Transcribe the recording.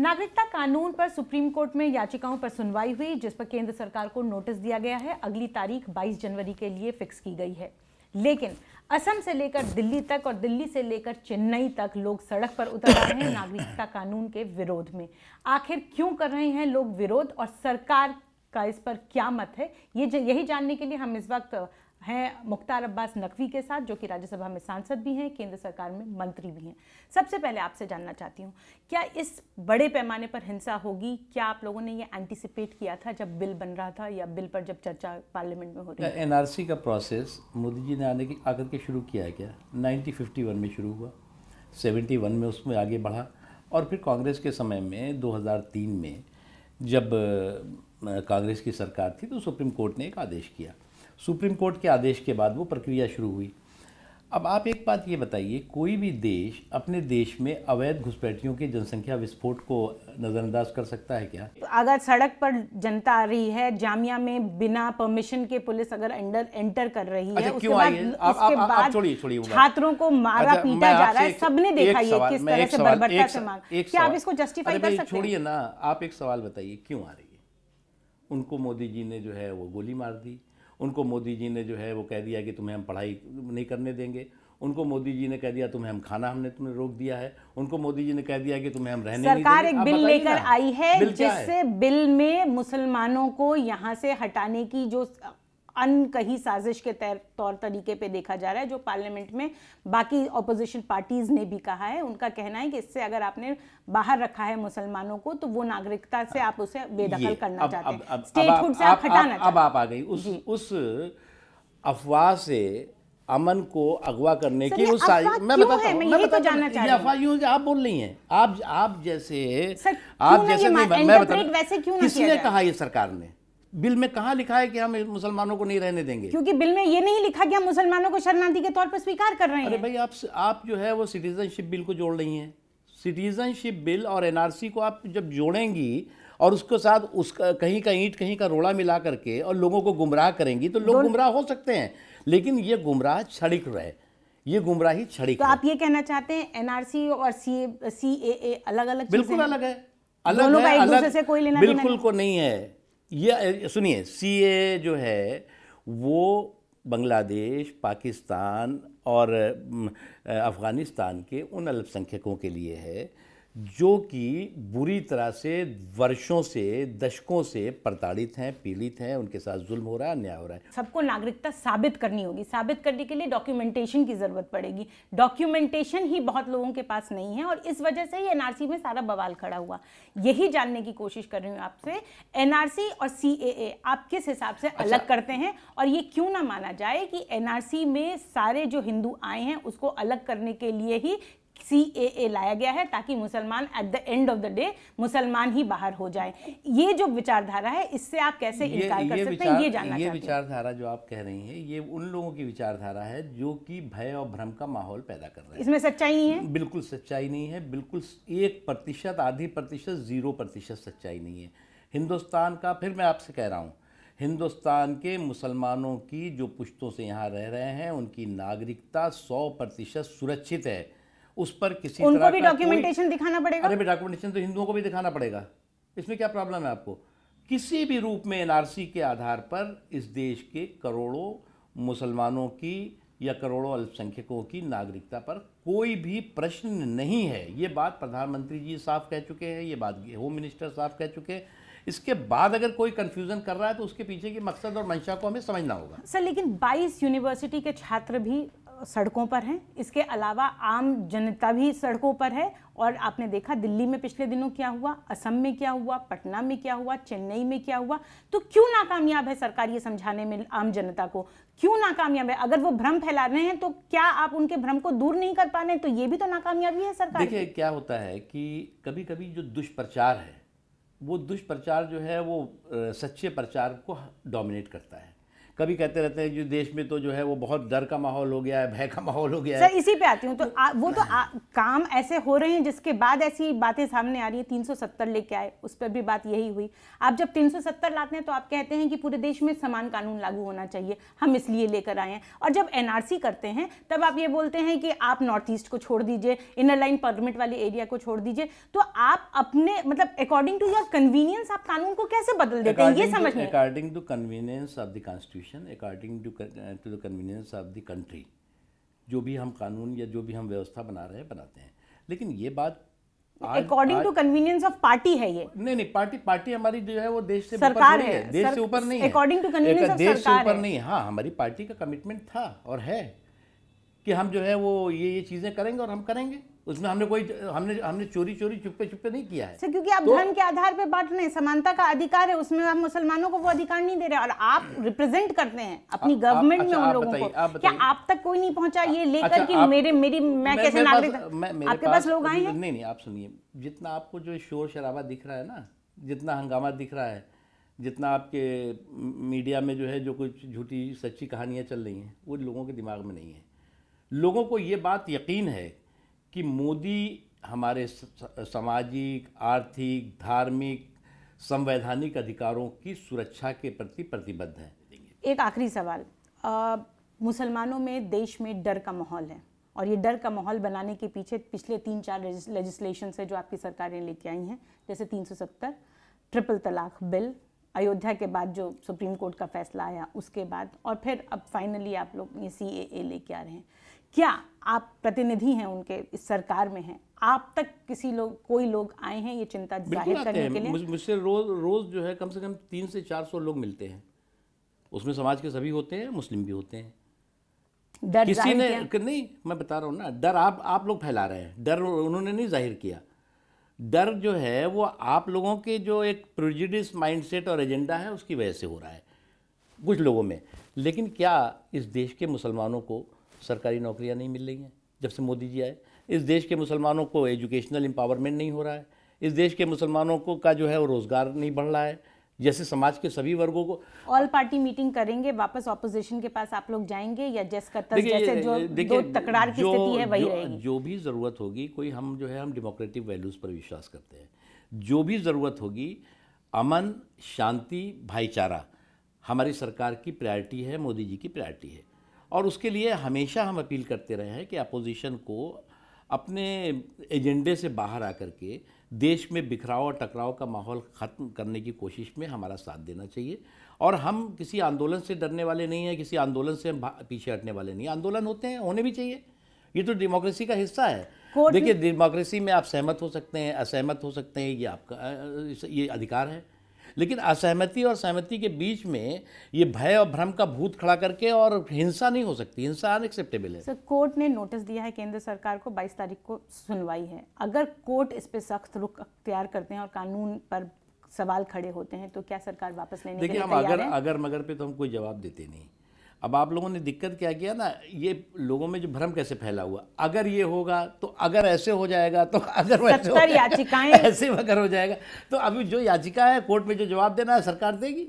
नागरिकता कानून पर सुप्रीम कोर्ट में याचिकाओं पर सुनवाई हुई जिस पर केंद्र सरकार को नोटिस दिया गया है अगली तारीख 22 जनवरी के लिए फिक्स की गई है लेकिन असम से लेकर दिल्ली तक और दिल्ली से लेकर चेन्नई तक लोग सड़क पर उतर रहे हैं नागरिकता कानून के विरोध में आखिर क्यों कर रहे हैं लोग विरोध और सरकार का इस पर क्या मत है ये यही जानने के लिए हम इस वक्त हैं मुख्तार अब्बास नकवी के साथ जो कि राज्यसभा में सांसद भी हैं केंद्र सरकार में मंत्री भी हैं सबसे पहले आपसे जानना चाहती हूँ क्या इस बड़े पैमाने पर हिंसा होगी क्या आप लोगों ने ये एंटिसिपेट किया था जब बिल बन रहा था या बिल पर जब चर्चा पार्लियामेंट में हो रही एन आर का प्रोसेस मोदी जी ने आने की आकर के शुरू किया है क्या नाइनटीन में शुरू हुआ सेवेंटी में उसमें आगे बढ़ा और फिर कांग्रेस के समय में दो में जब कांग्रेस की सरकार थी तो सुप्रीम कोर्ट ने एक आदेश किया सुप्रीम कोर्ट के आदेश के बाद वो प्रक्रिया शुरू हुई अब आप एक बात ये बताइए कोई भी देश अपने देश में अवैध घुसपैठियों के जनसंख्या विस्फोट को नज़रअंदाज कर सकता है क्या अगर सड़क पर जनता आ रही है जामिया में बिना परमिशन के पुलिस अगर एंडर एंटर कर रही है अच्छा, उसके बाद उसके बाद छोड़िए छोड़िए छात्रों को मारा अच्छा, पीटा जा रहा है सबने देखा ये किस तरह से बर्बरता से क्या आप इसको जस्टिफाई कर सकते छोड़िए ना आप एक सवाल बताइए क्यों आ रही है उनको मोदी जी ने जो है वो गोली मार दी उनको मोदी जी ने जो है वो कह दिया कि तुम्हें हम पढ़ाई नहीं करने देंगे उनको मोदी जी ने कह दिया तुम्हें हम खाना हमने तुम्हें रोक दिया है उनको मोदी जी ने कह दिया कि तुम्हें हम रहने सरकार एक बिल लेकर आई है जिससे बिल में मुसलमानों को यहाँ से हटाने की जो अन कहीं साजिश के तौर तरीके पे देखा जा रहा है जो पार्लियामेंट में बाकी ऑपोजिशन पार्टीज़ ने भी कहा है उनका कहना है कि इससे अगर आपने बाहर रखा है मुसलमानों को तो वो नागरिकता से आप उसे बेदखल करना अब, चाहते हैं स्टेटहुड से आप हटाना अब आप आ गई उस उस अफवाह से अमन को अगवा करने की उस मैं तो बताता हूँ मैं बताता हूँ ये अफवाह यूँ आप बोल रही हैं आप आप जैसे आप जैसे नहीं मैं बताता वैसे क्यों किसने कहा ये सरकार ने बिल में कहा लिखा है कि हम मुसलमानों को नहीं रहने देंगे क्योंकि बिल में ये नहीं लिखा कि हम मुसलमानों को शरणार्थी के तौर पर स्वीकार कर रहे हैं अरे भाई आप आप जो है वो सिटीजनशिप बिल को जोड़ रही हैं सिटीजनशिप बिल और एनआरसी को आप जब जोड़ेंगी और उसके साथ उसका कहीं का ईंट कहीं का रोड़ा मिला करके और लोगों को गुमराह करेंगी तो लोग गुमराह हो सकते हैं लेकिन ये गुमराह छड़िक रहे ये गुमराही छड़ी तो आप ये कहना चाहते हैं एनआरसी और सी सी ए अलग अलग बिल्कुल अलग है अलग है, अलग, से कोई लेना बिल्कुल को नहीं है ये सुनिए सी ए जो है वो बांग्लादेश पाकिस्तान और अफ़गानिस्तान के उन अल्पसंख्यकों के लिए है जो कि बुरी तरह से वर्षों से दशकों से प्रताड़ित हैं पीड़ित हैं उनके साथ जुल्म हो रहा है अन्याय हो रहा है सबको नागरिकता साबित करनी होगी साबित करने के लिए डॉक्यूमेंटेशन की ज़रूरत पड़ेगी डॉक्यूमेंटेशन ही बहुत लोगों के पास नहीं है और इस वजह से ही एनआरसी में सारा बवाल खड़ा हुआ यही जानने की कोशिश कर रही हूँ आपसे एनआरसी और सी आप किस हिसाब से अच्छा। अलग करते हैं और ये क्यों ना माना जाए कि एनआरसी में सारे जो हिंदू आए हैं उसको अलग करने के लिए ही सी ए ए लाया गया है ताकि मुसलमान at the end of the day मुसलमान ही बाहर हो जाए ये जो विचारधारा है इससे आप कैसे इनकार कर सकते हैं ये जानना ये विचारधारा जो आप कह रही हैं ये उन लोगों की विचारधारा है जो कि भय और भ्रम का माहौल पैदा कर रहे हैं इसमें सच्चाई नहीं है बिल्कुल सच्चाई नहीं है बिल्कुल एक प्रतिशत आधी प्रतिशत जीरो प्रतिशत सच्चाई नहीं है हिंदुस्तान का फिर मैं आपसे कह रहा हूँ हिंदुस्तान के मुसलमानों की जो पुश्तों से यहाँ रह रहे हैं उनकी नागरिकता सौ प्रतिशत सुरक्षित है उस पर किसी उनको तरह भी डॉक्यूमेंटेशन दिखाना पड़ेगा अरे डॉक्यूमेंटेशन तो हिंदुओं को भी दिखाना पड़ेगा इसमें क्या प्रॉब्लम है आपको किसी भी रूप में एनआरसी के आधार पर इस देश के करोड़ों मुसलमानों की या करोड़ों अल्पसंख्यकों की नागरिकता पर कोई भी प्रश्न नहीं है ये बात प्रधानमंत्री जी साफ कह चुके हैं ये बात होम मिनिस्टर साफ कह चुके हैं इसके बाद अगर कोई कंफ्यूजन कर रहा है तो उसके पीछे के मकसद और मंशा को हमें समझना होगा सर लेकिन 22 यूनिवर्सिटी के छात्र भी सड़कों पर हैं इसके अलावा आम जनता भी सड़कों पर है और आपने देखा दिल्ली में पिछले दिनों क्या हुआ असम में क्या हुआ पटना में क्या हुआ चेन्नई में क्या हुआ तो क्यों नाकामयाब है सरकार ये समझाने में आम जनता को क्यों नाकामयाब है अगर वो भ्रम फैला रहे हैं तो क्या आप उनके भ्रम को दूर नहीं कर पा रहे तो ये भी तो नाकामयाबी है सरकार देखिए क्या होता है कि कभी कभी जो दुष्प्रचार है वो दुष्प्रचार जो है वो सच्चे प्रचार को डोमिनेट करता है कभी कहते रहते हैं जो देश में तो जो है वो बहुत डर का माहौल हो गया है भय का माहौल हो गया है सर इसी पे आती हूँ तो आ, वो तो आ, काम ऐसे हो रहे हैं जिसके बाद ऐसी बातें सामने आ रही है 370 लेके आए उस पर भी बात यही हुई आप जब 370 लाते हैं तो आप कहते हैं कि पूरे देश में समान कानून लागू होना चाहिए हम इसलिए लेकर आए हैं और जब एन करते हैं तब आप ये बोलते हैं कि आप नॉर्थ ईस्ट को छोड़ दीजिए इनर लाइन परमिट वाले एरिया को छोड़ दीजिए तो आप अपने मतलब अकॉर्डिंग टू योर कन्वीनियंस आप कानून को कैसे बदल देते हैं ये समझ according to convenience of the constitution admission according to to the convenience of the country जो भी हम कानून या जो भी हम व्यवस्था बना रहे हैं बनाते हैं लेकिन ये बात according to convenience of party है ये नहीं नहीं पार्टी पार्टी हमारी जो है वो देश से ऊपर नहीं है देश सर, से ऊपर नहीं अकॉर्डिंग टू कन्वीनियंस देश से ऊपर नहीं हाँ हमारी पार्टी का कमिटमेंट था और है कि हम जो है वो ये ये चीज़ें करेंगे और हम करेंगे उसमें हमने कोई हमने हमने चोरी चोरी चुप्पे चुप्पे नहीं किया है सर अच्छा, क्योंकि आप तो, धर्म के आधार पे बांट रहे हैं समानता का अधिकार है उसमें आप मुसलमानों को वो अधिकार नहीं दे रहे और आप रिप्रेजेंट करते हैं अपनी गवर्नमेंट में अच्छा, उन लोगों को आप क्या आप तक कोई नहीं पहुंचा ये लेकर अच्छा, कि मेरे मेरी मैं कैसे नागरिक आपके पास लोग आए हैं नहीं नहीं आप सुनिए जितना आपको जो शोर शराबा दिख रहा है ना जितना हंगामा दिख रहा है जितना आपके मीडिया में जो है जो कुछ झूठी सच्ची कहानियाँ चल रही हैं वो लोगों के दिमाग में नहीं है लोगों को ये बात यकीन है कि मोदी हमारे सामाजिक आर्थिक धार्मिक संवैधानिक अधिकारों की सुरक्षा के प्रति प्रतिबद्ध है एक आखिरी सवाल मुसलमानों में देश में डर का माहौल है और ये डर का माहौल बनाने के पीछे पिछले तीन चार लेजिस्लेशन है जो आपकी सरकारें लेके आई हैं जैसे 370 ट्रिपल तलाक बिल अयोध्या के बाद जो सुप्रीम कोर्ट का फैसला आया उसके बाद और फिर अब फाइनली आप लोग ये सी ए लेके आ रहे हैं क्या आप प्रतिनिधि हैं उनके इस सरकार में हैं आप तक किसी लोग कोई लोग आए हैं ये चिंता जाहिर करने के लिए मुझसे रोज रोज जो है कम से कम तीन से चार सौ लोग मिलते हैं उसमें समाज के सभी होते हैं मुस्लिम भी होते हैं डर किसी ने किया? नहीं मैं बता रहा हूँ ना डर आप आप लोग फैला रहे हैं डर उन्होंने नहीं जाहिर किया डर जो है वो आप लोगों के जो एक प्रोजिडिस माइंडसेट और एजेंडा है उसकी वजह से हो रहा है कुछ लोगों में लेकिन क्या इस देश के मुसलमानों को सरकारी नौकरियां नहीं मिल रही हैं जब से मोदी जी आए इस देश के मुसलमानों को एजुकेशनल एम्पावरमेंट नहीं हो रहा है इस देश के मुसलमानों को का जो है वो रोज़गार नहीं बढ़ रहा है जैसे समाज के सभी वर्गों को ऑल पार्टी मीटिंग करेंगे वापस ऑपोजिशन के पास आप लोग जाएंगे या जैस कत्तर जैसे जो दो तकरार की स्थिति है वही जो, रहेगी जो भी ज़रूरत होगी कोई हम जो है हम डेमोक्रेटिक वैल्यूज़ पर विश्वास करते हैं जो भी ज़रूरत होगी अमन शांति भाईचारा हमारी सरकार की प्रायोरिटी है मोदी जी की प्रायोरिटी है और उसके लिए हमेशा हम अपील करते रहे हैं कि अपोजिशन को अपने एजेंडे से बाहर आकर के देश में बिखराव और टकराव का माहौल ख़त्म करने की कोशिश में हमारा साथ देना चाहिए और हम किसी आंदोलन से डरने वाले नहीं हैं किसी आंदोलन से हम पीछे हटने वाले नहीं आंदोलन होते हैं होने भी चाहिए ये तो डेमोक्रेसी का हिस्सा है देखिए डेमोक्रेसी में आप सहमत हो सकते हैं असहमत हो सकते हैं ये आपका ये अधिकार है लेकिन असहमति और सहमति के बीच में ये भय और भ्रम का भूत खड़ा करके और हिंसा नहीं हो सकती हिंसा अनएक्सेप्टेबल है सर कोर्ट ने नोटिस दिया है केंद्र सरकार को 22 तारीख को सुनवाई है अगर कोर्ट इस पे सख्त रुख अख्तियार करते हैं और कानून पर सवाल खड़े होते हैं तो क्या सरकार वापस लेने देखिए हम अगर अगर मगर पे तो हम कोई जवाब देते नहीं अब आप लोगों ने दिक्कत क्या किया ना ये लोगों में जो भ्रम कैसे फैला हुआ अगर ये होगा तो अगर ऐसे हो जाएगा तो अगर वैसे याचिकाएं ऐसे अगर हो जाएगा तो अभी जो याचिका है कोर्ट में जो जवाब देना है सरकार देगी